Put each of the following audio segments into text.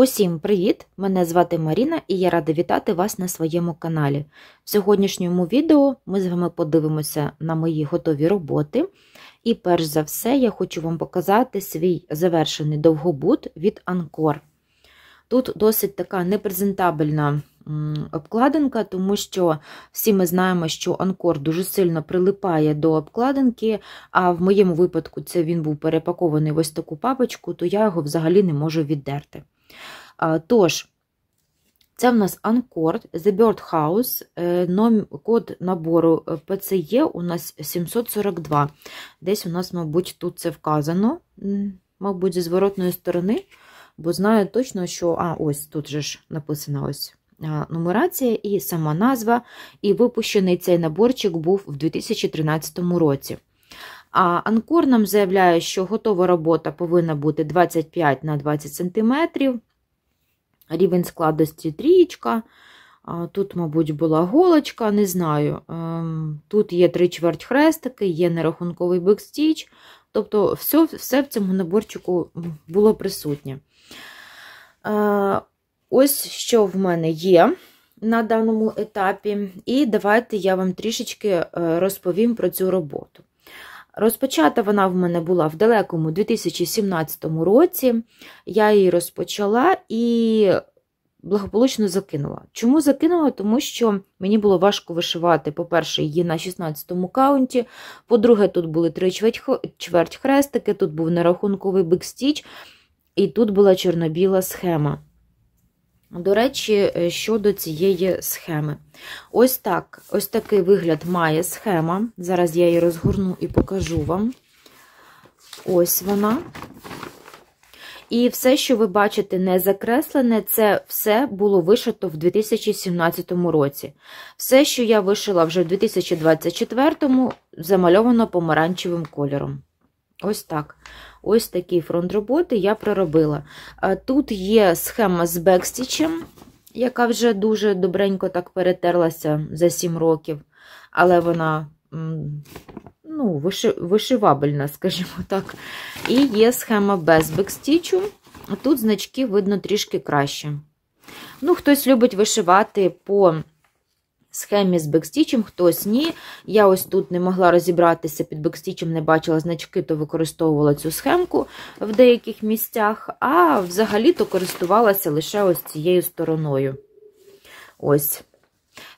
Усім привіт! Мене звати Маріна і я рада вітати вас на своєму каналі. В сьогоднішньому відео ми з вами подивимося на мої готові роботи. І перш за все, я хочу вам показати свій завершений довгобут від Анкор. Тут досить така непрезентабельна обкладинка, тому що всі ми знаємо, що анкор дуже сильно прилипає до обкладинки, а в моєму випадку це він був перепакований в ось таку папочку, то я його взагалі не можу віддерти. Тож, це в нас Анкорд, The Bird House. Е, код набору ПЦЄ е, e у нас 742. Десь у нас, мабуть, тут це вказано, мабуть, зі зворотної сторони, бо знаю точно, що. А, ось тут же ж написано ось. Нумерація і сама назва, і випущений цей наборчик був в 2013 році. А Анкор нам заявляє, що готова робота повинна бути 25 на 20 см, рівень складності трієчка. Тут, мабуть, була голочка, не знаю. Ем, тут є три чверть хрестики, є нерахунковий бекстіч. Тобто, все все в цьому наборчику було присутнє. Е, ось що в мене є на даному етапі, і давайте я вам трішечки е, розповім про цю роботу. Розпочата вона в мене була в далекому 2017 році. Я її розпочала і благополучно закинула. Чому закинула? Тому що мені було важко вишивати, по-перше, її на 16-му каунті. По-друге, тут були три чверть хрестики, тут був нерахунковий Бикстіч, і тут була чорно-біла схема. До речі, е, щодо цієї схеми. Ось так, ось такий вигляд має схема. Зараз я її розгорну і покажу вам. Ось вона. І все, що ви бачите, не закреслене, це все було вишито в 2017 році. Все, що я вишила вже в 2024, замальовано помаранчевим кольором. Ось так. Ось такий фронт роботи я проробила. Тут є схема з бекстічем, яка вже дуже добренько так перетерлася за 7 років, але вона ну, вишивабельна, скажімо так. І є схема без бекстічу. Тут значки видно трішки краще. Ну, Хтось любить вишивати по схемі з бекстічем, хтось ні. Я ось тут не могла розібратися під бекстічем, не бачила значки, то використовувала цю схемку в деяких місцях, а взагалі-то користувалася лише ось цією стороною. Ось.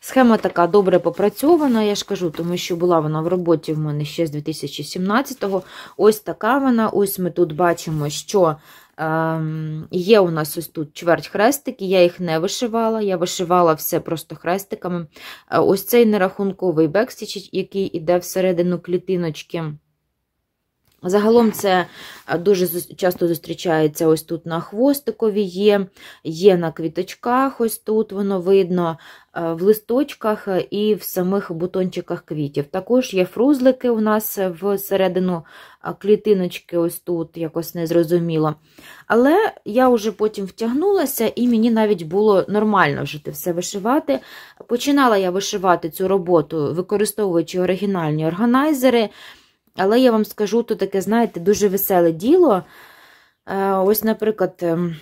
Схема така добре попрацьована, я ж кажу, тому що була вона в роботі в мене ще з 2017-го. Ось така вона. Ось ми тут бачимо, що Ем, є у нас ось тут чверть хрестики, я їх не вишивала, я вишивала все просто хрестиками. Е, ось цей нерахунковий бекстіч, який іде всередину клітиночки. Загалом це е, дуже часто зустрічається ось тут на хвостикові є, є на квіточках, ось тут воно видно, е, в листочках е, і в самих бутончиках квітів. Також є фрузлики у нас всередину клітиночки, ось тут якось незрозуміло. Але я вже потім втягнулася, і мені навіть було нормально вже все вишивати. Починала я вишивати цю роботу, використовуючи оригінальні органайзери. Але я вам скажу, то таке, знаєте, дуже веселе діло. Е, ось, наприклад, ем,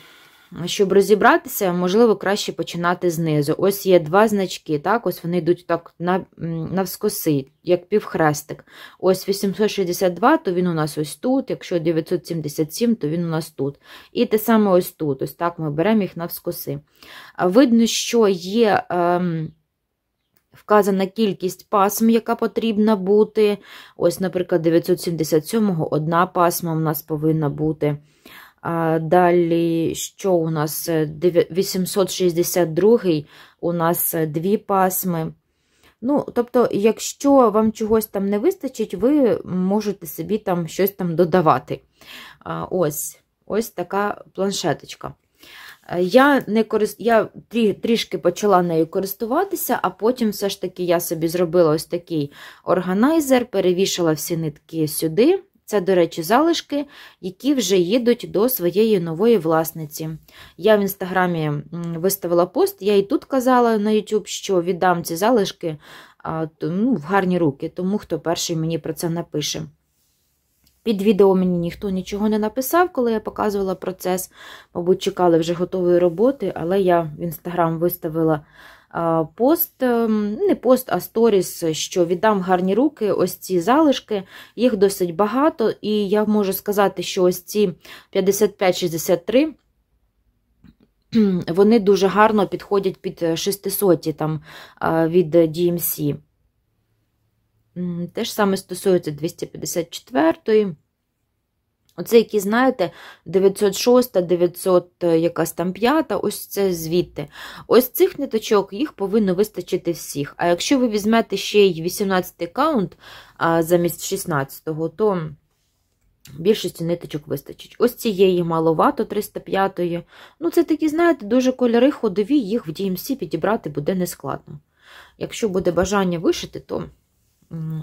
щоб розібратися, можливо, краще починати знизу. Ось є два значки, так, ось вони йдуть так навскоси, як півхрестик. Ось 862, то він у нас ось тут, якщо 977, то він у нас тут. І те саме ось тут. Ось так ми беремо їх навскоси. Видно, що є. Ем, Вказана кількість пасм, яка потрібна бути. Ось, наприклад, 977-го одна пасма у нас повинна бути. А Далі, що у нас? 862-й у нас дві пасми. Ну, Тобто, якщо вам чогось там не вистачить, ви можете собі там щось там додавати. Ось, Ось така планшеточка. Е, я не корист... я трі... трішки почала нею користуватися, а потім все ж таки я собі зробила ось такий органайзер, перевішала всі нитки сюди. Це, до речі, залишки, які вже їдуть до своєї нової власниці. Я в інстаграмі виставила пост, я і тут казала на YouTube, що віддам ці залишки ну, в гарні руки, тому хто перший мені про це напише. Під відео мені ніхто нічого не написав, коли я показувала процес. Мабуть, чекали вже готової роботи, але я в інстаграм виставила пост, ем, не пост, а сторіс, що віддам гарні руки, ось ці залишки, їх досить багато, і я можу сказати, що ось ці 55-63. Вони дуже гарно підходять під 600 там від DMC. Те ж саме стосується 254-ї. Оце, які, знаєте, 906, та 900, якась там 5-та, ось це звідти. Ось цих ниточок їх повинно вистачити всіх. А якщо ви візьмете ще й 18-й каунт замість 16-го, то більшості ниточок вистачить. Ось цієї маловато, 305-ї. Ну, це такі, знаєте, дуже кольори ходові, їх в DMC ем підібрати буде нескладно. Якщо буде бажання вишити, то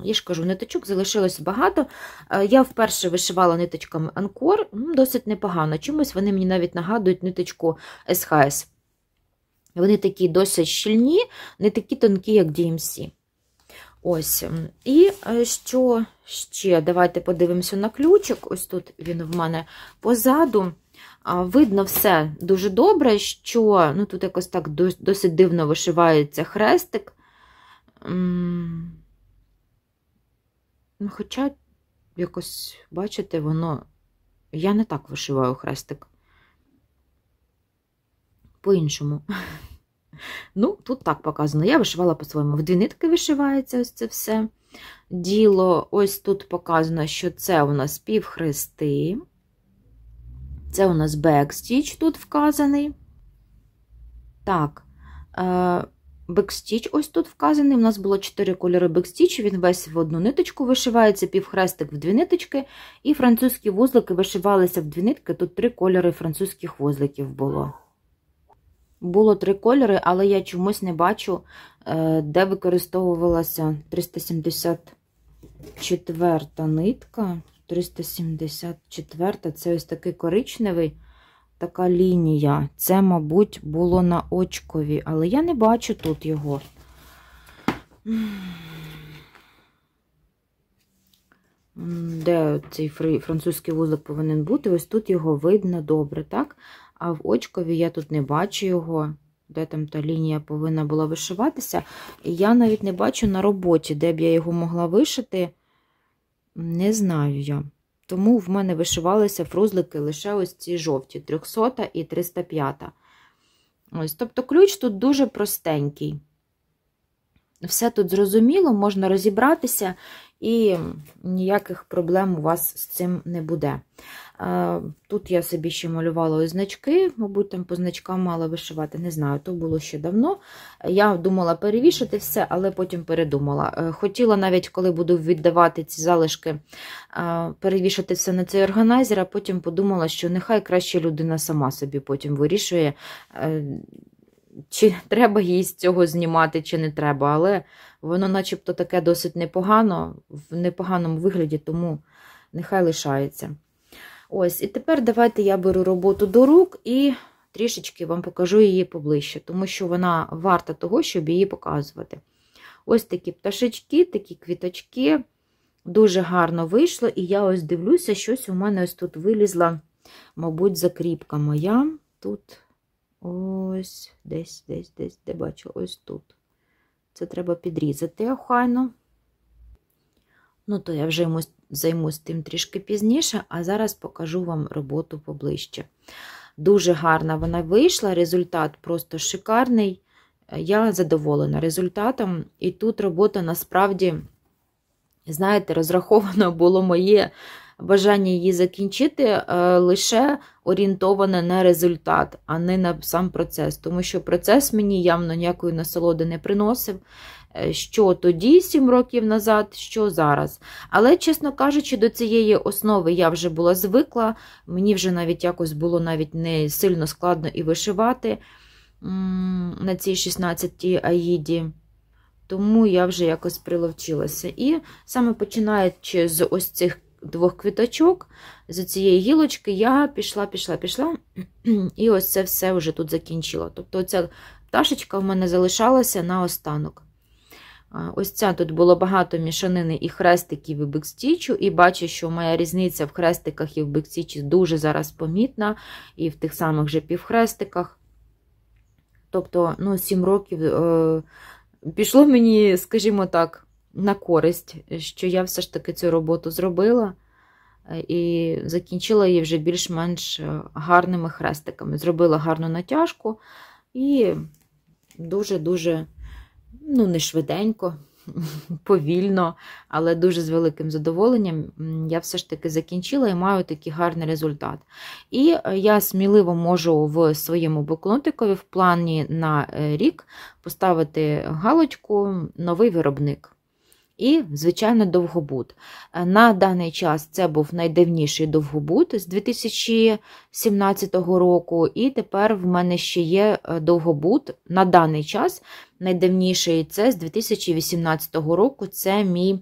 я ж кажу, ниточок залишилось багато. Е, я вперше вишивала ниточками Анкор, досить непогано. Чомусь вони мені навіть нагадують ниточку СХС. Вони такі досить щільні, не такі тонкі, як DMC. Ем Ось. І е, що ще? Давайте подивимося на ключик. Ось тут він в мене позаду. Видно все дуже добре, що ну, тут якось так досить дивно вишивається хрестик. Ну, Хоча, якось, бачите, воно. Я не так вишиваю хрестик. По-іншому. Ну, тут так показано. Я вишивала по-своєму. В дві нитки вишивається ось це все діло. Ось тут показано, що це у нас півхрести. Це у нас бекстіч тут вказаний. Так, е, Бекстіч, ось тут вказаний. У нас було чотири кольори бекстіч, він весь в одну ниточку вишивається, півхрестик в дві ниточки, і французькі вузлики вишивалися в дві нитки. Тут три кольори французьких вузликів було. Було три кольори, але я чомусь не бачу, е, де використовувалася 374 нитка. 374 це ось такий коричневий така лінія. Це, мабуть, було на очкові, але я не бачу тут його. Де цей французький вузлик повинен бути? Ось тут його видно добре, так? А в очкові я тут не бачу його, де там та лінія повинна була вишиватися. І я навіть не бачу на роботі, де б я його могла вишити. Не знаю я. Тому в мене вишивалися фрузлики лише ось ці жовті, 300 і 305. Ось, Тобто ключ тут дуже простенький. Все тут зрозуміло, можна розібратися, і ніяких проблем у вас з цим не буде. Тут я собі ще малювала ось значки, мабуть, там по значкам мала вишивати, не знаю, то було ще давно. Я думала перевішати все, але потім передумала. Е, хотіла навіть, коли буду віддавати ці залишки, е, перевішати все на цей органайзер, а потім подумала, що нехай краще людина сама собі потім вирішує, е, чи треба їй з цього знімати, чи не треба. Але воно начебто таке досить непогано, в непоганому вигляді, тому нехай лишається. Ось, І тепер давайте я беру роботу до рук і трішечки вам покажу її поближче, тому що вона варта того, щоб її показувати. Ось такі пташечки, такі квіточки. Дуже гарно вийшло, і я ось дивлюся, щось у мене ось тут вилізла, мабуть, закріпка моя. Тут ось десь, десь, десь, де бачу, ось тут. Це треба підрізати охайно. Ну, то я вже йому займусь тим трішки пізніше, а зараз покажу вам роботу поближче. Дуже гарна вона вийшла, результат просто шикарний. Я задоволена результатом, і тут робота насправді, знаєте, розраховано було моє бажання її закінчити е, лише орієнтоване на результат, а не на сам процес. Тому що процес мені явно ніякої насолоди не приносив. Е, що тоді, 7 років назад, що зараз. Але, чесно кажучи, до цієї основи я вже була звикла, мені вже навіть якось було навіть не сильно складно і вишивати на цій 16-й аїді. Тому я вже якось приловчилася. І саме починаючи з ось цих двох квіточок, з цієї гілочки я пішла, пішла, пішла, і ось це все вже тут закінчило. Тобто ця пташечка в мене залишалася на останок. Ось ця тут було багато мішанини і хрестиків, і бекстічу, і бачу, що моя різниця в хрестиках і в бекстічі дуже зараз помітна, і в тих самих же півхрестиках. Тобто, ну, 7 років е, пішло мені, скажімо так, на користь, що я все ж таки цю роботу зробила е, і закінчила її вже більш-менш е, гарними хрестиками. Зробила гарну натяжку і дуже-дуже, ну, не швиденько, повільно, але дуже з великим задоволенням я все ж таки закінчила і маю такий гарний результат. І е, я сміливо можу в своєму буклонтикові в плані на рік поставити галочку новий виробник. І, звичайно, довгобуд. Е, на даний час це був найдавніший довгобуд з 2017 року, і тепер в мене ще є е, довгобуд на даний час. Найдавніший це з 2018 року. Це мій,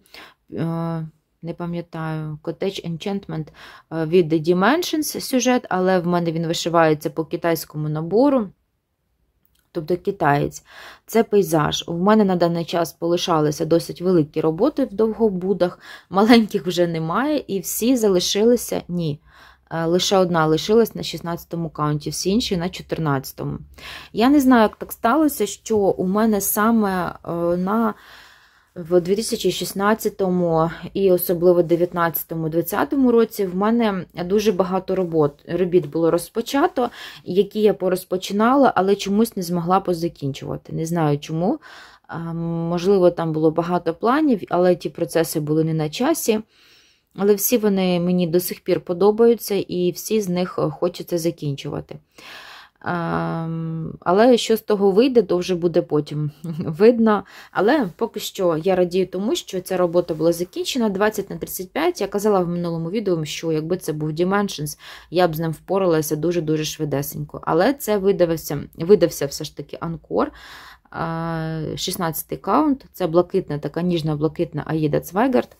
е, не пам'ятаю, Cottage Enchantment від Dimensions сюжет, але в мене він вишивається по китайському набору тобто китаєць. Це пейзаж. У мене на даний час полишалися досить великі роботи в довгобудах, маленьких вже немає, і всі залишилися ні. Е, лише одна лишилась на 16-му каунті, всі інші на 14-му. Я не знаю, як так сталося, що у мене саме е, на в 2016 і особливо 2019-2020 році в мене дуже багато робот робіт було розпочато, які я порозпочинала, але чомусь не змогла позакінчувати. Не знаю чому. Можливо, там було багато планів, але ті процеси були не на часі. Але всі вони мені до сих пір подобаються, і всі з них е, хочеться закінчувати. Ем, але що з того вийде, то вже буде потім видно. Але поки що я радію тому, що ця робота була закінчена 20 на 35. Я казала в минулому відео, що якби це був Dimensions, я б з ним впоралася дуже-дуже швидесенько. Але це видався, видався все ж таки анкор. 16-й е, каунт це блакитна, така ніжна-блакитна Аїда Цвайгард.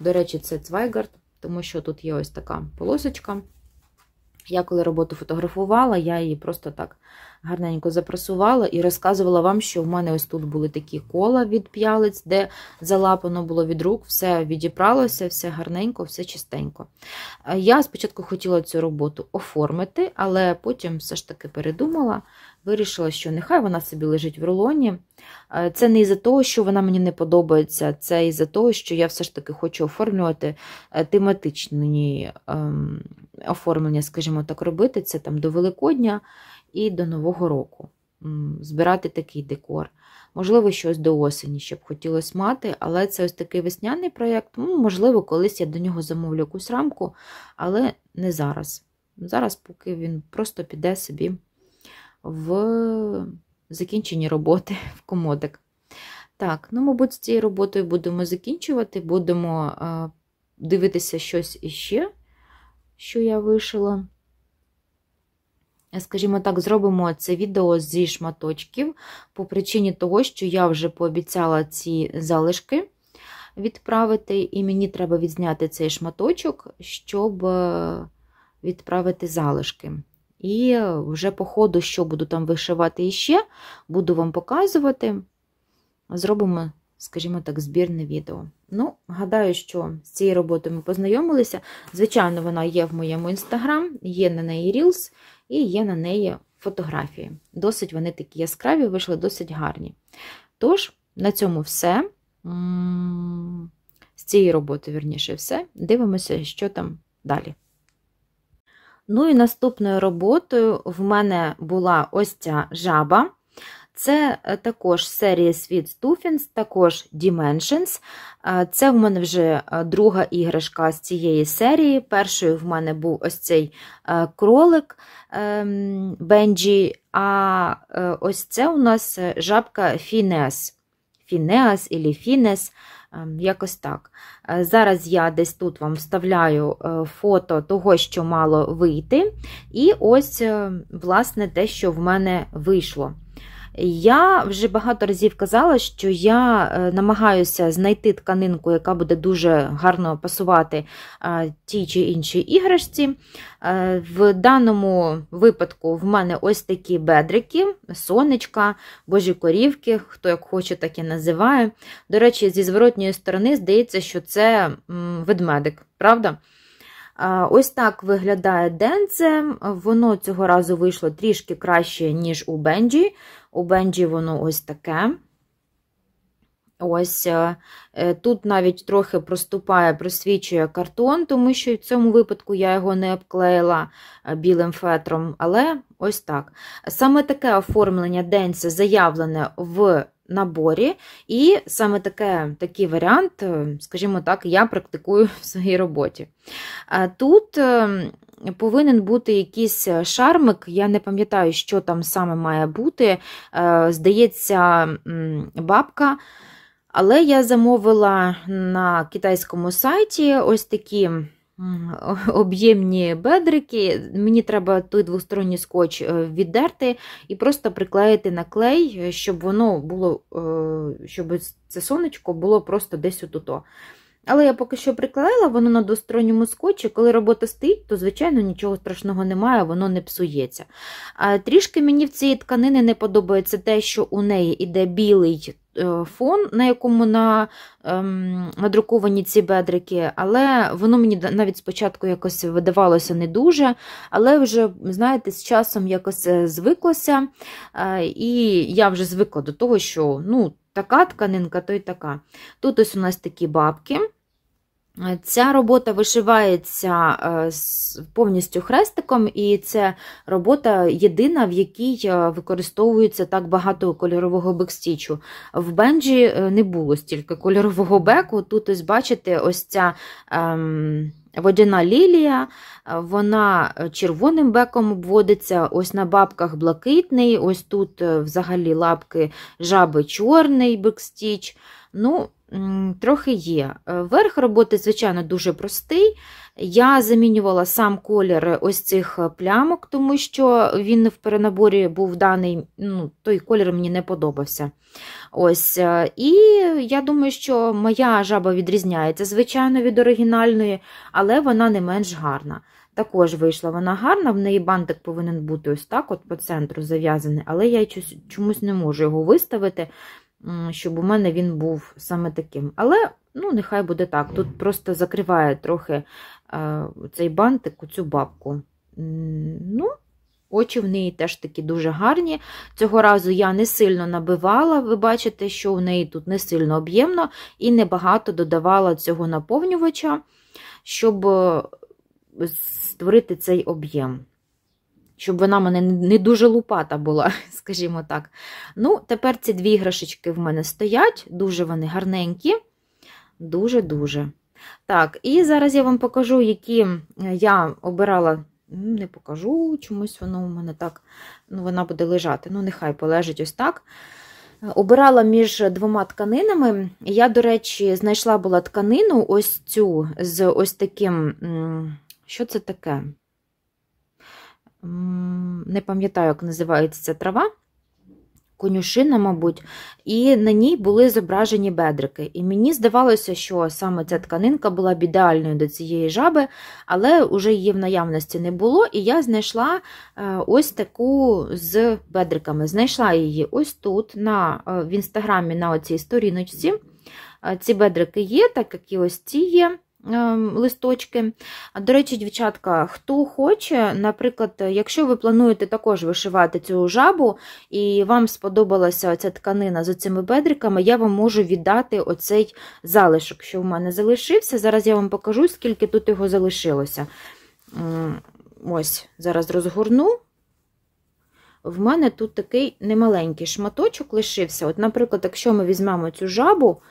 До речі, це Цвайгард, тому що тут є ось така полосочка. Я коли роботу фотографувала, я її просто так гарненько запрасувала і розказувала вам, що в мене ось тут були такі кола від п'ялиць, де залапано було від рук, все відібралося, все гарненько, все чистенько. Е, я спочатку хотіла цю роботу оформити, але потім все ж таки передумала. Вирішила, що нехай вона собі лежить в рулоні. Е, це не із-за того, що вона мені не подобається, це із-за того, що я все ж таки хочу оформлювати е, тематичні ем, оформлення, скажімо так, робити. Це там до Великодня і до Нового року збирати такий декор. Можливо, щось до осені, щоб хотілося мати, але це ось такий весняний проєкт. Ну, можливо, колись я до нього замовлю якусь рамку, але не зараз. Зараз, поки він просто піде собі в закінченні роботи в комодик. Так, ну, мабуть, з цією роботою будемо закінчувати, будемо е, дивитися щось іще, що я вишила скажімо так, зробимо це відео зі шматочків по причині того, що я вже пообіцяла ці залишки відправити, і мені треба відзняти цей шматочок, щоб е, відправити залишки. І вже по ходу, що буду там вишивати іще, буду вам показувати. Зробимо, скажімо так, збірне відео. Ну, гадаю, що з цією роботою ми познайомилися. Звичайно, вона є в моєму інстаграм, є на неї Reels і є на неї фотографії. Досить вони такі яскраві, вийшли досить гарні. Тож, на цьому все. З цієї роботи, вірніше, все. Дивимося, що там далі. Ну і наступною роботою в мене була ось ця жаба. Це е, також серія Світ Stuffins, також Dimensions. Е, це в мене вже е, друга іграшка з цієї серії. Першою в мене був ось цей кролик ем, Бенджі, а ось це у нас жабка Фінес. Фінеас ілі Фінес. Ем, якось так. Зараз я десь тут вам вставляю фото того, що мало вийти, і ось, власне, те, що в мене вийшло. Я вже багато разів казала, що я е, намагаюся знайти тканинку, яка буде дуже гарно пасувати е, тій чи іншій іграшці. Е, в даному випадку в мене ось такі бедрики, сонечка, божі корівки, хто як хоче, так і називає. До речі, зі зворотньої сторони здається, що це ведмедик, правда? Ось так виглядає денце. Воно цього разу вийшло трішки краще, ніж у Бенджі. У бенджі воно ось таке. Ось е, е, тут навіть трохи проступає, просвічує картон, тому що в цьому випадку я його не обклеїла е, білим фетром, але ось так. Саме таке оформлення денця заявлене в наборі, і саме таке, такий варіант, скажімо так, я практикую в своїй роботі. Тут ем, повинен бути якийсь е, шармик. Я не пам'ятаю, що там саме має бути. Е, здається, бабка. Але я замовила на китайському сайті ось такі. Об'ємні бедрики, мені треба той двосторонній скотч е, віддерти і просто приклеїти на клей, щоб воно було, щоб це сонечко було просто десь отуто. Але я поки що приклеїла воно на двосторонньому скотчі, коли робота стоїть, то, звичайно, нічого страшного немає, воно не псується. А Трішки мені в цій тканини не подобається те, що у неї йде білий е, фон, на якому на, ем, надруковані ці бедрики, але воно мені навіть спочатку якось видавалося не дуже. Але вже, знаєте, з часом якось е, звиклося, е, і я вже звикла до того, що. ну, така тканинка, то й така. Тут ось у нас такі бабки. Ця робота вишивається е, повністю хрестиком, і це робота єдина, в якій е, використовується так багато кольорового бекстічу. В бенджі е, не було стільки кольорового беку. Тут, ось, бачите, ось ця. Ем... Водяна лілія, е, вона е, червоним беком обводиться, ось на бабках блакитний, ось тут е, взагалі лапки жаби чорний бекстіч. Ну, трохи є. Верх роботи, звичайно, дуже простий. Я замінювала сам колір ось цих е, плямок, тому що він в перенаборі був даний, ну, той колір мені не подобався. Ось, е, І я думаю, що моя жаба відрізняється, звичайно, від оригінальної, але вона не менш гарна. Також вийшла вона гарна, в неї бантик повинен бути ось так, от по центру зав'язаний, але я чомусь не можу його виставити, щоб у мене він був саме таким. Але ну, нехай буде так. Тут просто закриває трохи цей бантик у цю бабку. Ну, Очі в неї теж такі дуже гарні. Цього разу я не сильно набивала, ви бачите, що в неї тут не сильно об'ємно і небагато додавала цього наповнювача, щоб е, створити цей об'єм. Щоб вона мене не дуже лупата була, скажімо так. Ну, тепер ці дві іграшечки в мене стоять, дуже вони гарненькі, дуже-дуже. Так, і зараз я вам покажу, які е, я обирала. Ну, не покажу, чомусь воно у мене так, ну, вона буде лежати. Ну, нехай полежить ось так. Обирала між двома тканинами. Я, до речі, знайшла була тканину ось цю з ось таким. Що це таке? Не пам'ятаю, як називається ця трава конюшина, мабуть, і на ній були зображені бедрики. І мені здавалося, що саме ця тканинка була б ідеальною до цієї жаби, але вже її в наявності не було. І я знайшла е, ось таку з бедриками. Знайшла її ось тут, на, е, в інстаграмі на оцій сторіночці. Е, ці бедрики є, так як і ось ці є. Ем, листочки. До речі, дівчатка, хто хоче, наприклад, якщо ви плануєте також вишивати цю жабу, і вам сподобалася ця тканина з оцими бедриками, я вам можу віддати оцей залишок, що в мене залишився. Зараз я вам покажу, скільки тут його залишилося. Ось, зараз розгорну. В мене тут такий немаленький шматочок лишився. От, Наприклад, якщо ми візьмемо цю жабу,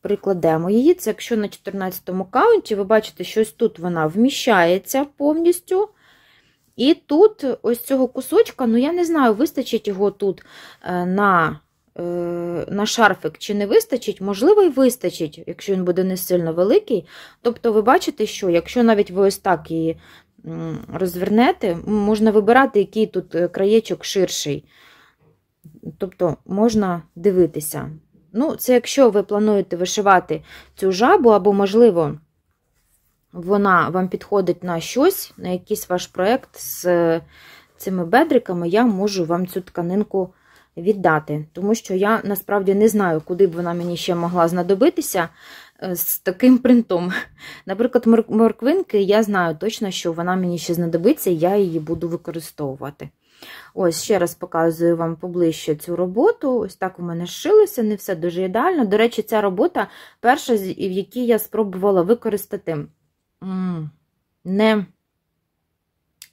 прикладемо її. Це якщо на 14 каунті, ви бачите, що ось тут вона вміщається повністю. І тут ось цього кусочка, ну я не знаю, вистачить його тут е, на е, на шарфик чи не вистачить, можливо, і вистачить, якщо він буде не сильно великий. Тобто, ви бачите, що якщо навіть ви ось так її розвернете, можна вибирати, який тут е, краєчок ширший. Тобто можна дивитися. Ну, це якщо ви плануєте вишивати цю жабу, або, можливо, вона вам підходить на щось, на якийсь ваш проєкт з е, цими бедриками, я можу вам цю тканинку віддати. Тому що я насправді не знаю, куди б вона мені ще могла знадобитися е, з таким принтом. Наприклад, морквинки я знаю точно, що вона мені ще знадобиться, і я її буду використовувати. Ось ще раз показую вам поближче цю роботу. Ось так у мене шилося, не все дуже ідеально. До речі, ця робота перша, в якій я спробувала використати не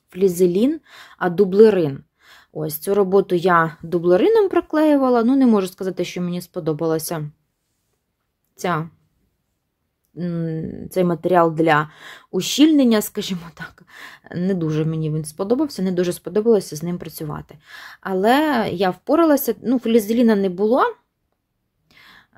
флізелін, а дублерин. Ось цю роботу я дублерином приклеювала. ну, не можу сказати, що мені сподобалася ця цей матеріал для ущільнення, скажімо так, не дуже мені він сподобався, не дуже сподобалося з ним працювати. Але я впоралася, ну, флізеліна не було.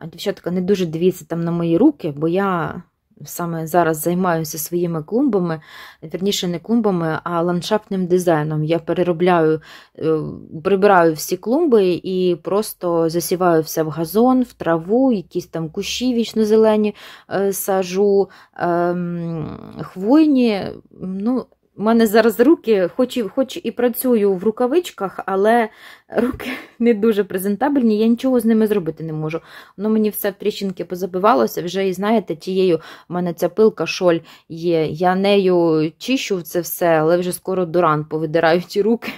Дівчатка, не дуже дивіться там на мої руки, бо я саме зараз займаюся своїми клумбами, верніше не клумбами, а ландшафтним дизайном. Я переробляю, е, прибираю всі клумби і просто засіваю все в газон, в траву, якісь там кущі вічно-зелені е, сажу, ем, хвойні. ну, у мене зараз руки, хоч, хоч і працюю в рукавичках, але руки не дуже презентабельні, я нічого з ними зробити не можу. Воно мені все в тріщинки позабивалося. Вже і знаєте, тією в мене ця пилка шоль є. Я нею чищу це все, але вже скоро дуран повидираю ті руки.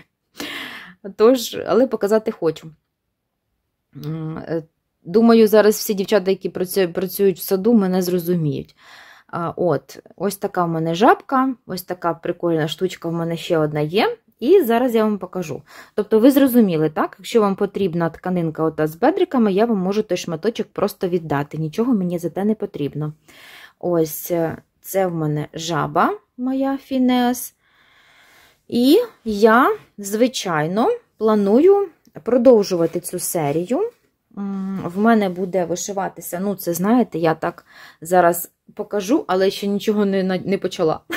Тож, але показати хочу. Е, думаю, зараз всі дівчата, які працюють в саду, мене зрозуміють. От, Ось така в мене жабка, ось така прикольна штучка в мене ще одна є. І зараз я вам покажу. Тобто, ви зрозуміли, так? Якщо вам потрібна тканинка ота з бедриками, я вам можу той шматочок просто віддати. Нічого мені за те не потрібно. Ось е, це в мене жаба, моя фінес. І я, звичайно, планую продовжувати цю серію в мене буде вишиватися. Ну, це знаєте, я так зараз покажу, але ще нічого не не почала.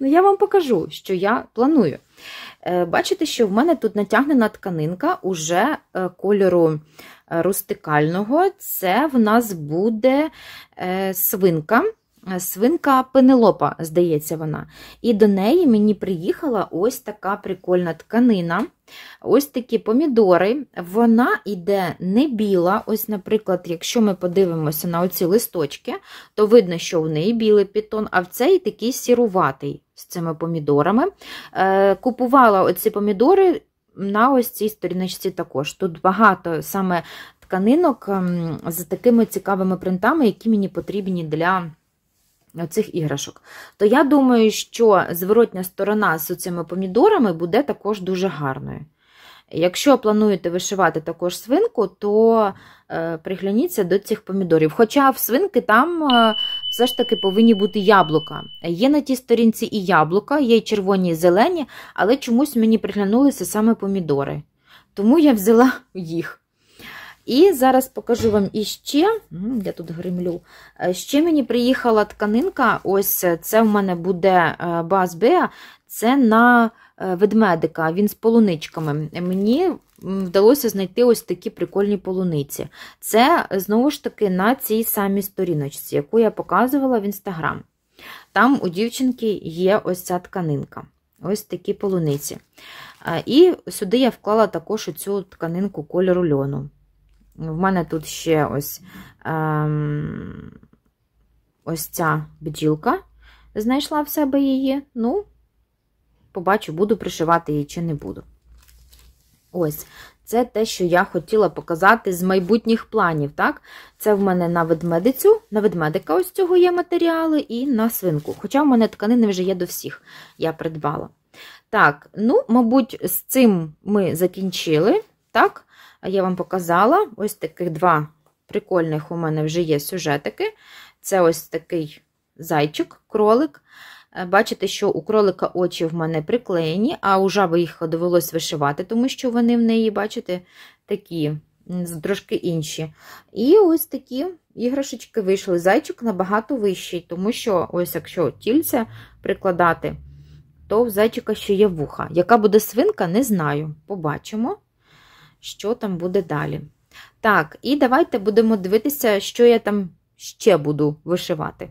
Ну, я вам покажу, що я планую. Е, бачите, що в мене тут натягнена тканинка уже е, кольору е, рустикального. Це в нас буде свинка. Свинка пенелопа, здається, вона. І до неї мені приїхала ось така прикольна тканина. Ось такі помідори. Вона йде не біла. Ось, наприклад, якщо ми подивимося на оці листочки, то видно, що в неї білий пітон, а в цей такий сіруватий з цими помідорами. Е, купувала оці помідори на ось цій сторіночці також. Тут багато саме тканинок ем, з такими цікавими принтами, які мені потрібні для цих іграшок. То я думаю, що зворотня сторона з цими помідорами буде також дуже гарною. Якщо плануєте вишивати також свинку, то е, пригляніться до цих помідорів. Хоча в свинки там е, все ж таки повинні бути яблука. Є на тій сторінці і яблука, є і червоні, і зелені, але чомусь мені приглянулися саме помідори. Тому я взяла їх. І зараз покажу вам іще, я тут гримлю, е, ще мені приїхала тканинка. Ось е, це в мене буде е, баз Беа, це на ведмедика, він з полуничками. Мені вдалося знайти ось такі прикольні полуниці. Це, знову ж таки, на цій самій сторіночці, яку я показувала в інстаграм. Там у дівчинки є ось ця тканинка. Ось такі полуниці. І сюди я вклала також цю тканинку кольору льону. В мене тут ще ось ем, ось ця бджілка знайшла в себе її. Ну, побачу, буду пришивати її чи не буду. Ось, це те, що я хотіла показати з майбутніх планів. так? Це в мене на ведмедицю, на ведмедика ось цього є матеріали, і на свинку. Хоча в мене тканини вже є до всіх, я придбала. Так, ну, мабуть, з цим ми закінчили. так? я вам показала ось таких два прикольних у мене вже є сюжетики. Це ось такий зайчик, кролик. Е, бачите, що у кролика очі в мене приклеєні, а у жаби їх довелось вишивати, тому що вони в неї, бачите, такі, трошки інші. І ось такі іграшечки вийшли. Зайчик набагато вищий, тому що, ось якщо тільце прикладати, то в зайчика ще є вуха. Яка буде свинка, не знаю. Побачимо що там буде далі. Так, і давайте будемо дивитися, що я там ще буду вишивати.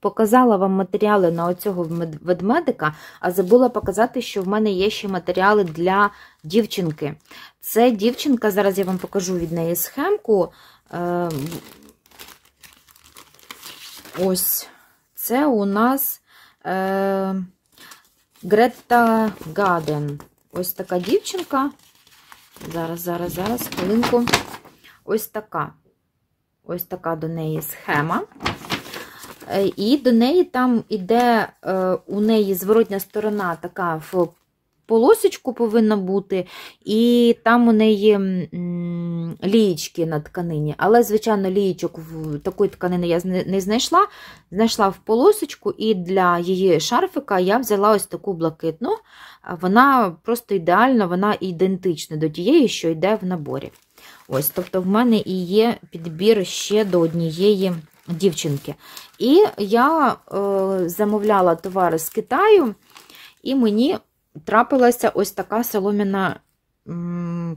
Показала вам матеріали на оцього ведмедика, а забула показати, що в мене є ще матеріали для дівчинки. Це дівчинка, зараз я вам покажу від неї схемку. Ем, ось це у нас ем, Грета Гаден. Ось така дівчинка. Зараз, зараз, зараз, хвилинку. Ось така. Ось така до неї схема. Е, і до неї там іде, е, у неї зворотня сторона така в полосочку повинна бути, і там у неї лієчки на тканині. Але, звичайно, лієчок в такої тканини я не знайшла. Знайшла в полосочку, і для її шарфика я взяла ось таку блакитну. Вона просто ідеальна, вона ідентична до тієї, що йде в наборі. Ось, Тобто, в мене і є підбір ще до однієї дівчинки. І я е, замовляла товари з Китаю, і мені трапилася ось така соломіна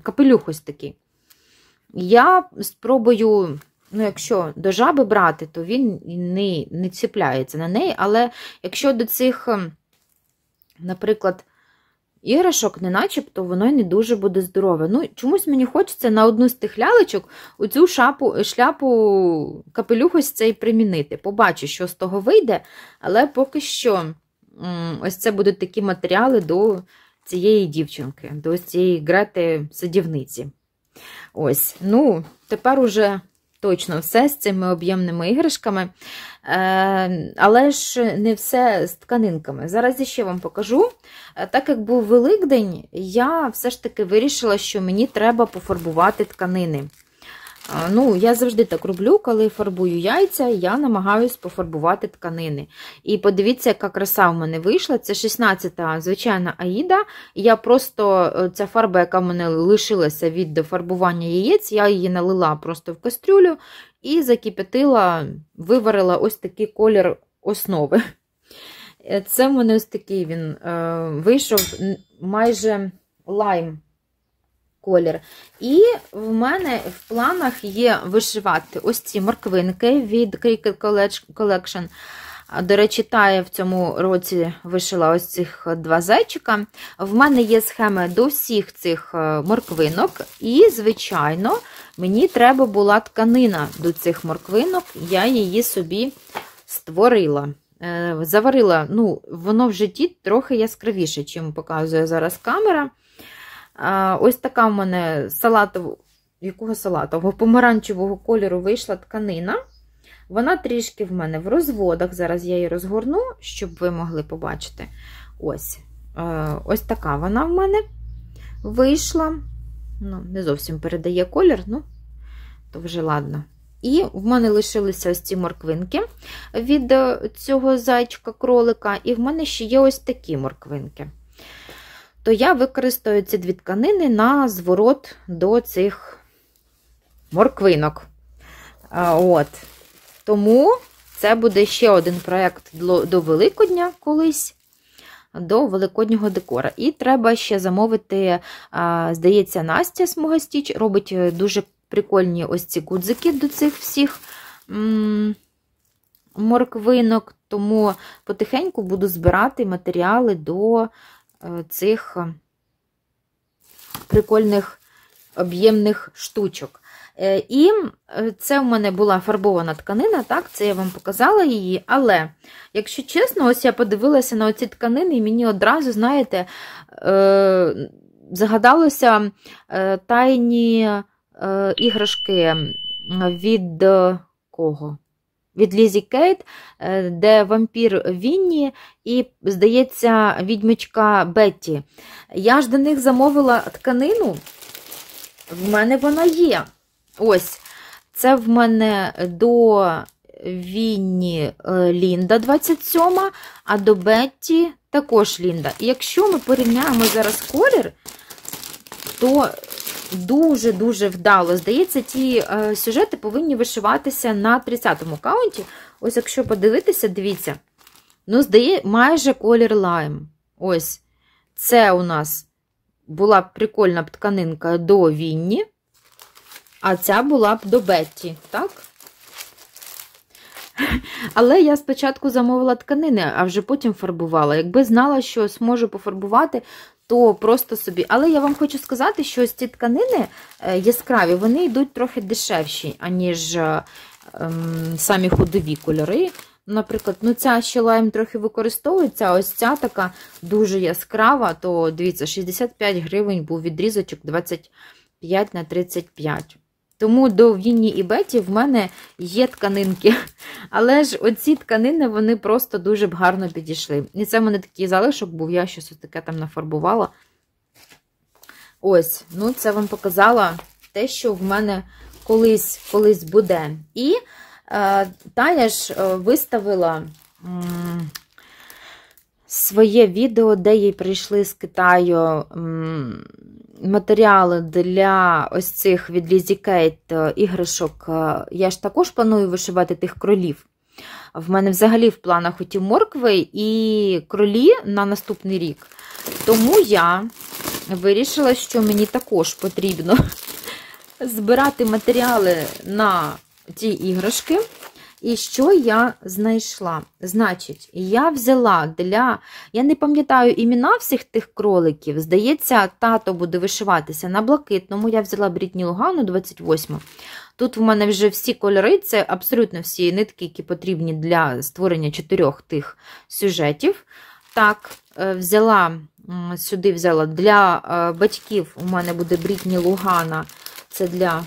капелюх ось такий. Я спробую, ну, якщо до жаби брати, то він не, не ціпляється на неї, але якщо до цих, ем, наприклад, Іграшок, не начебто воно не дуже буде здорове. Ну, чомусь мені хочеться на одну з тих лялечок оцю шапу, шляпу капелюхось цей примінити. Побачу, що з того вийде, але поки що ось це будуть такі матеріали до цієї дівчинки, до цієї грети садівниці. Ось, ну, тепер уже точно все з цими об'ємними іграшками. Е, але ж не все з тканинками. Зараз я ще вам покажу. Е, так як був Великдень, я все ж таки вирішила, що мені треба пофарбувати тканини. Ну, Я завжди так роблю, коли фарбую яйця, я намагаюся пофарбувати тканини. І подивіться, яка краса в мене вийшла. Це 16-та звичайна аїда. Я просто е, ця фарба, яка в мене лишилася від фарбування яєць, я її налила просто в кастрюлю і закип'ятила, виварила ось такий колір основи. Е, це в мене ось такий він е, вийшов майже лайм колір. І в мене в планах є вишивати ось ці морквинки від Cricut Collection. До речі, та я в цьому році вишила ось цих два зайчика. В мене є схеми до всіх цих е, морквинок, і, звичайно, мені треба була тканина до цих морквинок, я її собі створила. Е, заварила, ну, воно в житті трохи яскравіше, чим показує зараз камера. Ось така в мене салатова, якого салатового помаранчевого кольору вийшла тканина. Вона трішки в мене в розводах. Зараз я її розгорну, щоб ви могли побачити. Ось е, ось така вона в мене вийшла. Ну, Не зовсім передає колір, ну, то вже ладно. І в мене лишилися ось ці морквинки від е, цього зайчка-кролика, і в мене ще є ось такі морквинки то я використаю ці дві тканини на зворот до цих морквинок. От. Тому це буде ще один проєкт до Великодня колись. До великоднього декора. І треба ще замовити, здається, Настя Смугастіч робить е, дуже прикольні ось ці кудзики до цих всіх морквинок, тому потихеньку буду збирати матеріали до Е, цих е, прикольних об'ємних штучок. Е, і це в мене була фарбована тканина, так, це я вам показала її. Але, якщо чесно, ось я подивилася на оці тканини, і мені одразу, знаєте, загадалося тайні іграшки від кого? від Лізі Кейт, е, де вампір Вінні і, здається, відьмичка Бетті. Я ж до них замовила тканину, в мене вона є. Ось, це в мене до Вінні е, Лінда 27, а до Бетті також Лінда. І якщо ми порівняємо зараз колір, то дуже-дуже вдало. Здається, ті е, сюжети повинні вишиватися на 30-му каунті. Ось, якщо подивитися, дивіться, ну, здає, майже колір лайм. Ось. Це у нас була б прикольна б тканинка до Вінні, а ця була б до Бетті, так? Але я спочатку замовила тканини, а вже потім фарбувала. Якби знала, що зможу пофарбувати, то просто собі. Але я вам хочу сказати, що ось ці тканини е, яскраві, вони йдуть трохи дешевші, аніж е, ем, самі ходові кольори. Наприклад, ну ця ще лайм трохи використовується, а ось ця така дуже яскрава, то дивіться, 65 гривень був відрізочок 25 на 35. Тому до Вінні і Беті в мене є тканинки. Але ж оці тканини вони просто дуже б гарно підійшли. І це в мене такий залишок, був я щось таке там нафарбувала. Ось, ну це вам показала те, що в мене колись колись буде. І е, Таня ж е, виставила. М своє відео, де їй прийшли з Китаю матеріали для ось цих від Лізі Кейт е, іграшок. Е, я ж також планую вишивати тих кролів. В мене взагалі в планах оті моркви і кролі на наступний рік. Тому я вирішила, що мені також потрібно збирати матеріали на ті іграшки. І що я знайшла? Значить, я взяла для. Я не пам'ятаю імена всіх тих кроликів. Здається, тато буде вишиватися на блакитному. Я взяла брітні Лугану 28. Тут в мене вже всі кольори, це абсолютно всі нитки, які потрібні для створення чотирьох тих сюжетів. Так, е, взяла сюди взяла для е, батьків, у мене буде брітні Лугана. Це для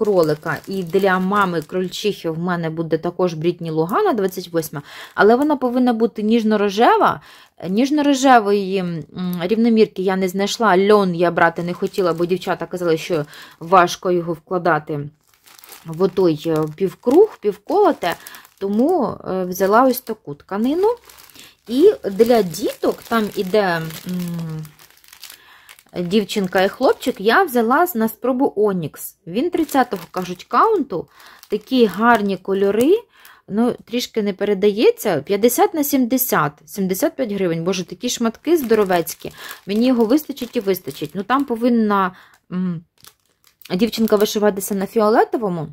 кролика. І для мами крольчихи в мене буде також брітні Лугана 28, але вона повинна бути ніжно-рожева. Ніжно-рожевої рівномірки я не знайшла. Льон я брати не хотіла, бо дівчата казали, що важко його вкладати в той е, півкруг, півколоте. Тому е, взяла ось таку тканину. І для діток там іде дівчинка і хлопчик, я взяла на спробу Онікс. Він 30-го кажуть каунту. Такі гарні кольори. Ну, трішки не передається. 50 на 70, 75 гривень. Боже, такі шматки здоровецькі. Мені його вистачить і вистачить. Ну, там повинна м дівчинка вишиватися на фіолетовому,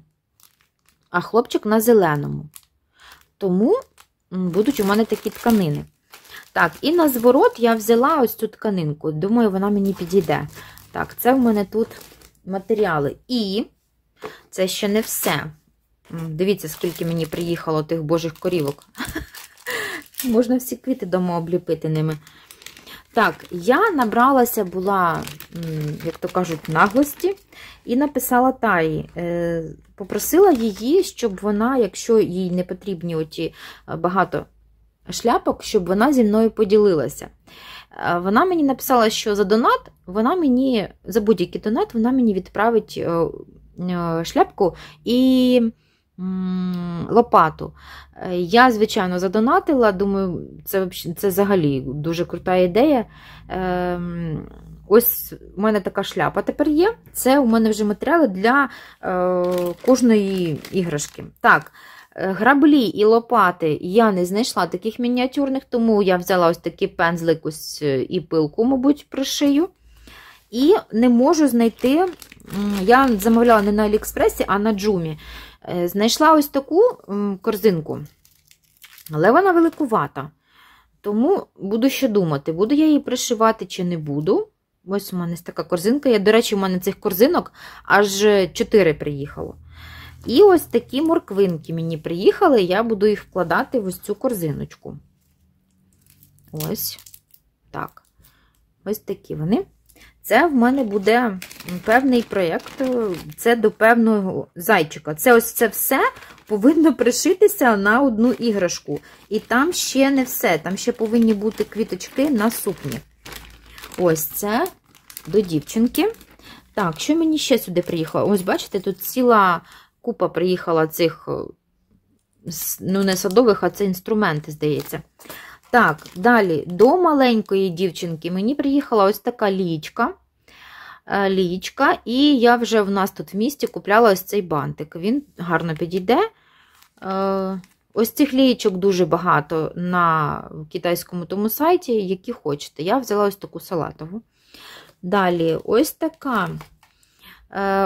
а хлопчик на зеленому. Тому будуть у мене такі тканини. Так, і на зворот я взяла ось цю тканинку. Думаю, вона мені підійде. Так, це в мене тут матеріали. І це ще не все. Дивіться, скільки мені приїхало тих божих корівок. Можна всі квіти дома обліпити ними. Так, я набралася, була, як то кажуть, наглості, і написала Таї. Е, попросила її, щоб вона, якщо їй не потрібні оті е, багато шляпок, щоб вона зі мною поділилася. Е, вона мені написала, що за донат вона мені, за будь-який донат, вона мені відправить е, е, шляпку і лопату. Я, звичайно, задонатила, думаю, це це взагалі дуже крута ідея. Ем, ось у мене така шляпа тепер є. Це у мене вже матеріали для кожної іграшки. Так. Граблі і лопати я не знайшла таких мініатюрних, тому я взяла ось такі пензлик ось е, і пилку, мабуть, пришию. І не можу знайти, я замовляла не на Аліекспресі, а на джумі. Е, знайшла ось таку корзинку, але вона великувата. Тому буду ще думати, буду я її пришивати чи не буду. Ось у мене така корзинка. Я, до речі, у мене цих корзинок аж 4 е, приїхало. І ось такі морквинки мені приїхали, я буду їх вкладати в ось цю корзиночку. Ось так. Ось такі вони. Це в мене буде певний проєкт, це до певного зайчика. Це ось це все повинно пришитися на одну іграшку. І там ще не все. Там ще повинні бути квіточки на сукні. Ось це до дівчинки. Так, що мені ще сюди приїхало? Ось, бачите, тут ціла купа приїхала цих, е, ну, не садових, а це інструменти, здається. Так, далі до маленької дівчинки мені приїхала ось така лічка. Е, лічка, і я вже в нас тут в місті купляла ось цей бантик. Він гарно підійде. Е, ось цих лієчок дуже багато на китайському тому сайті, які хочете. Я взяла ось таку салатову. Далі, ось така.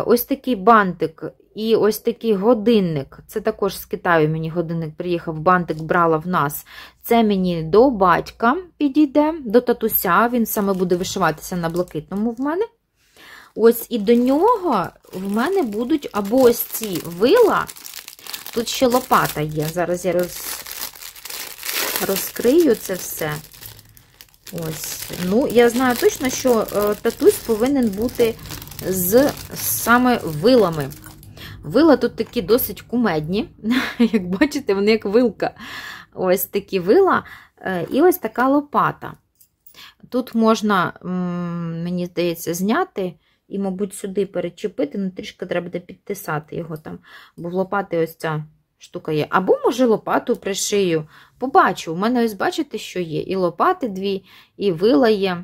Ось такий бантик і ось такий годинник, це також з Китаю мені годинник приїхав, бантик брала в нас. Це мені до батька підійде, до татуся. Він саме буде вишиватися на блакитному в мене. Ось і до нього в мене будуть або ось ці вила. Тут ще лопата є. Зараз я роз... розкрию це все. Ось. Ну, я знаю точно, що е, татусь повинен бути з саме вилами. Вила тут такі досить кумедні. Як бачите, вони як вилка. Ось такі вила е, і ось така лопата. Тут можна, мені здається, зняти і, мабуть, сюди перечепити, але ну, трішки треба буде підтисати його там, бо в лопати ось ця штука є. Або, може, лопату пришию. Побачу, у мене ось бачите, що є. І лопати дві, і вила є.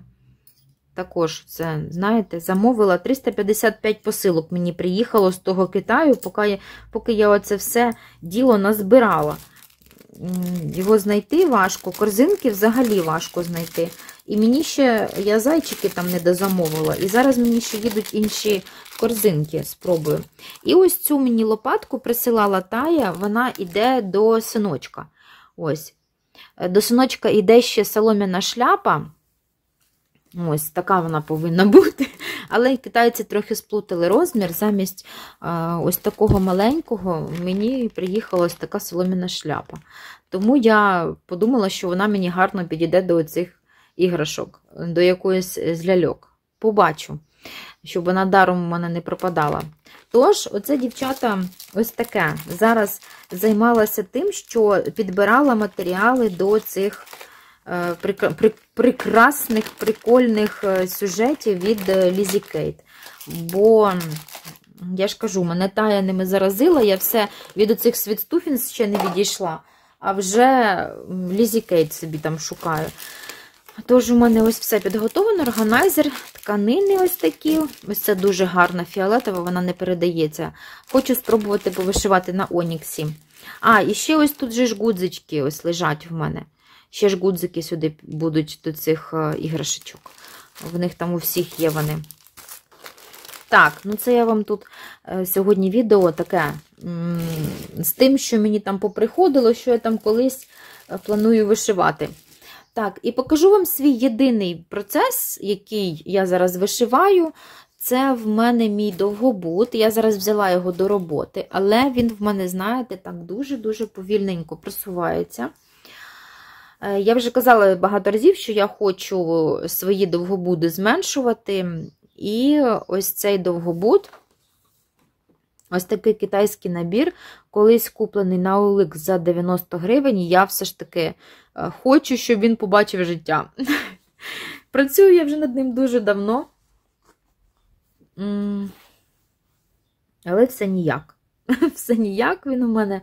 Також це, знаєте, замовила 355 посилок мені приїхало з того Китаю, поки я, поки я оце все діло назбирала. Його знайти важко, корзинки взагалі важко знайти. І мені ще, я зайчики там не дозамовила. І зараз мені ще їдуть інші корзинки, спробую. І ось цю мені лопатку присилала Тая, вона йде до синочка. Ось. До синочка йде ще солом'яна шляпа. Ось така вона повинна бути. Але китайці трохи сплутали розмір. Замість а, ось такого маленького мені приїхала ось така соломіна шляпа. Тому я подумала, що вона мені гарно підійде до цих іграшок, до якоїсь з ляльок. Побачу, щоб вона даром у мене не пропадала. Тож, оце дівчата ось таке. Зараз займалася тим, що підбирала матеріали до цих. Е, прекрасних, прикольних е, сюжетів від е, Лізі Кейт. Бо, я ж кажу, мене тая ними заразила, я все від оцих світстуфін ще не відійшла, а вже Лізі Кейт собі там шукаю. Тож, у мене ось все підготовлено, органайзер, тканини ось такі. Ось це дуже гарна фіолетова, вона не передається. Хочу спробувати повишивати на Оніксі. А, і ще ось тут же ж гудзички ось лежать в мене. Ще ж гудзики сюди будуть до цих е, іграшечок. В них там у всіх є вони. Так, ну це я вам тут е, сьогодні відео таке з тим, що мені там поприходило, що я там колись е, планую вишивати. Так, і покажу вам свій єдиний процес, який я зараз вишиваю. Це в мене мій довгобут. Я зараз взяла його до роботи, але він в мене, знаєте, так дуже-дуже повільненько просувається. Е, я вже казала багато разів, що я хочу свої довгобуди зменшувати. І ось цей довгобуд, ось такий китайський набір, колись куплений на улик за 90 гривень, я все ж таки е, хочу, щоб він побачив життя. Працюю я вже над ним дуже давно. Але все ніяк. все ніяк він у мене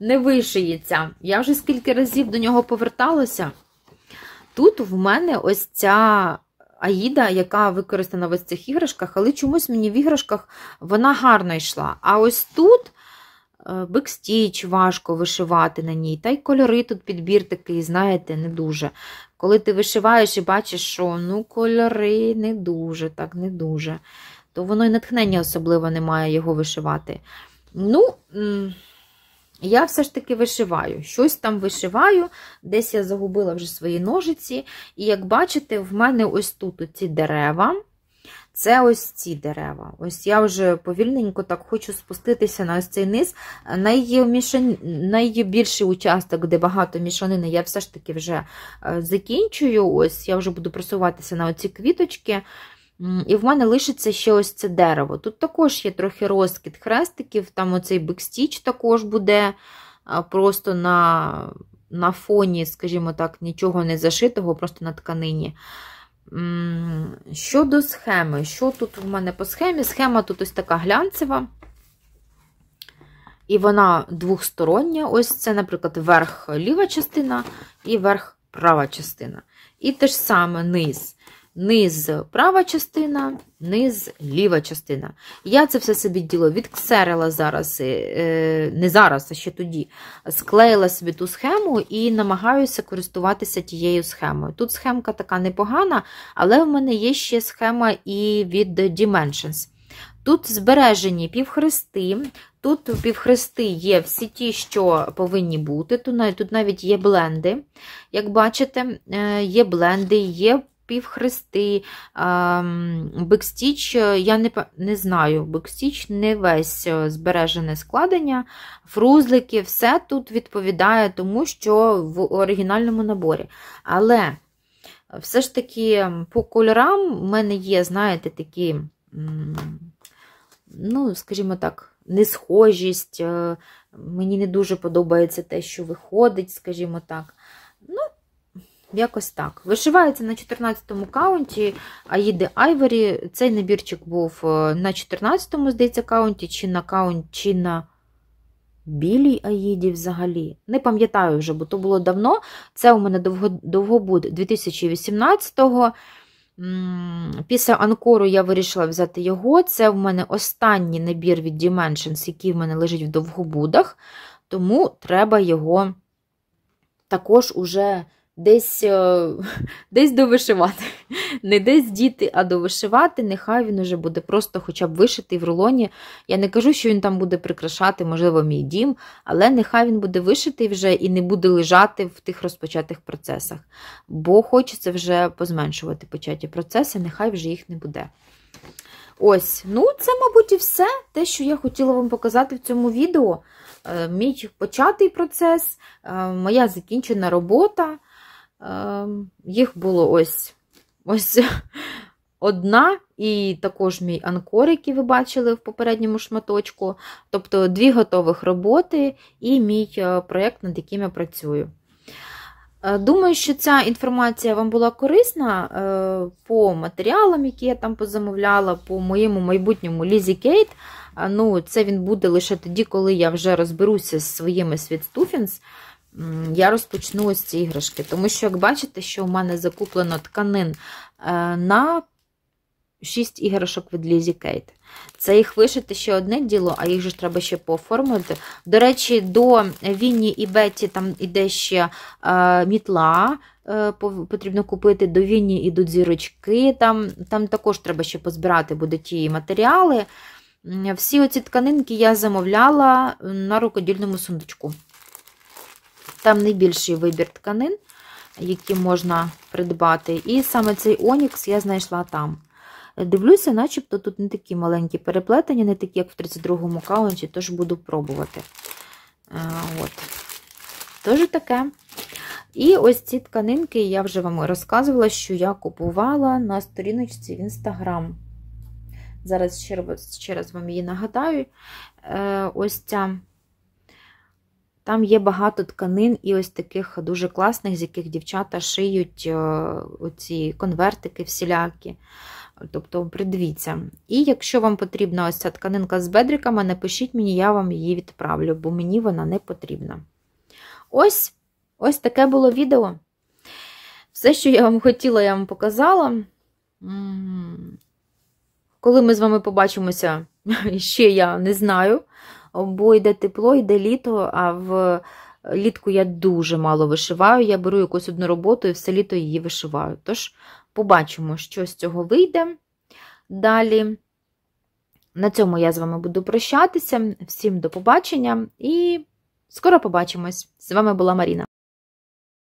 не вишиється. Я вже скільки разів до нього поверталася. Тут в мене ось ця Аїда, яка використана в ось цих іграшках, але чомусь мені в іграшках вона гарно йшла. А ось тут е, бекстіч важко вишивати на ній. Та й кольори тут підбір такий, знаєте, не дуже. Коли ти вишиваєш і бачиш, що ну, кольори не дуже, так, не дуже, то воно і натхнення особливо немає його вишивати. Ну, я все ж таки вишиваю. Щось там вишиваю, десь я загубила вже свої ножиці. І як бачите, в мене ось тут ці дерева. Це ось ці дерева. Ось я вже повільненько так хочу спуститися на ось цей низ. Найбільший, участок, де багато мішанини, я все ж таки вже е, закінчую. Ось я вже буду просуватися на оці квіточки. І в мене лишиться ще ось це дерево. Тут також є трохи розкид хрестиків, там оцей Бикстіч також буде просто на на фоні, скажімо так, нічого не зашитого, просто на тканині. Щодо схеми, що тут в мене по схемі? Схема тут ось така глянцева. І вона двохстороння. Ось це, наприклад, верх ліва частина і верх права частина. І те ж саме низ низ права частина, низ ліва частина. Я це все собі діло відксерила зараз, е, е, не зараз, а ще тоді. Склеїла собі ту схему і намагаюся користуватися тією схемою. Тут схемка така непогана, але в мене є ще схема і від Dimensions. Тут збережені півхрести, тут півхрести є всі ті, що повинні бути. Тут навіть є бленди. Як бачите, е, є бленди, є півхрести, бекстіч, е, я не не знаю, бекстіч не весь е, збережене складення, фрузлики, все тут відповідає тому, що в оригінальному наборі. Але е, все ж таки по кольорам в мене є, знаєте, такі, ну, скажімо так, несхожість, мені не дуже подобається те, що виходить, скажімо так. Якось так. Вишивається на 14 му каунті, Аїди Айвері. Цей набірчик був е, на 14, му здається, каунті, чи на каунті, чи на білій Аїді взагалі. Не пам'ятаю вже, бо то було давно. Це у мене довгобуд 2018-го. Після анкору я вирішила взяти його. Це в мене останній набір від Dimensions, який в мене лежить в довгобудах, тому треба його також уже десь е, десь довишивати. Не десь діти, а довишивати. Нехай він уже буде просто хоча б вишитий в рулоні. Я не кажу, що він там буде прикрашати, можливо, мій дім, але нехай він буде вишитий вже і не буде лежати в тих розпочатих процесах. Бо хочеться вже позменшувати початі процеси, нехай вже їх не буде. Ось, ну, це, мабуть, і все те, що я хотіла вам показати в цьому відео. Е, мій початий процес, е, моя закінчена робота. Ем, їх було ось ось одна, і також мій анкор, який ви бачили в попередньому шматочку. Тобто дві готових роботи і мій е, проєкт, над яким я працюю. Е, думаю, що ця інформація вам була корисна е, по матеріалам, які я там позамовляла, по моєму майбутньому Лізі Кейт. Ну, Це він буде лише тоді, коли я вже розберуся з своїми світстуфінс я розпочну ось ці іграшки. Тому що, як бачите, що у мене закуплено тканин е, на 6 іграшок від Лізі Кейт. Це їх вишити ще одне діло, а їх же треба ще пооформити. До речі, до Вінні і Бетті там іде ще е, мітла, е, потрібно купити, до Вінні йдуть зірочки, там там також треба ще позбирати будуть ті матеріали. Всі оці тканинки я замовляла на рукодільному сундучку. Там найбільший вибір тканин, які можна придбати. І саме цей Онікс я знайшла там. Дивлюся, начебто тут не такі маленькі переплетення, не такі, як в 32-му каунті, тож буду пробувати. Е, от. Тож таке. І ось ці тканинки я вже вам розказувала, що я купувала на сторіночці в Інстаграм. Зараз ще раз вам її нагадаю. Е, ось ця. Там є багато тканин і ось таких дуже класних, з яких дівчата шиють е, оці конвертики всілякі. Тобто, придивіться. І якщо вам потрібна ось ця тканинка з бедриками, напишіть мені, я вам її відправлю, бо мені вона не потрібна. Ось ось таке було відео. Все, що я вам хотіла, я вам показала. Коли ми з вами побачимося, ще я не знаю бо йде тепло, йде літо, а в е, літку я дуже мало вишиваю. Я беру якусь одну роботу і все літо її вишиваю. Тож, побачимо, що з цього вийде. Далі. На цьому я з вами буду прощатися. Всім до побачення і скоро побачимось! З вами була Маріна.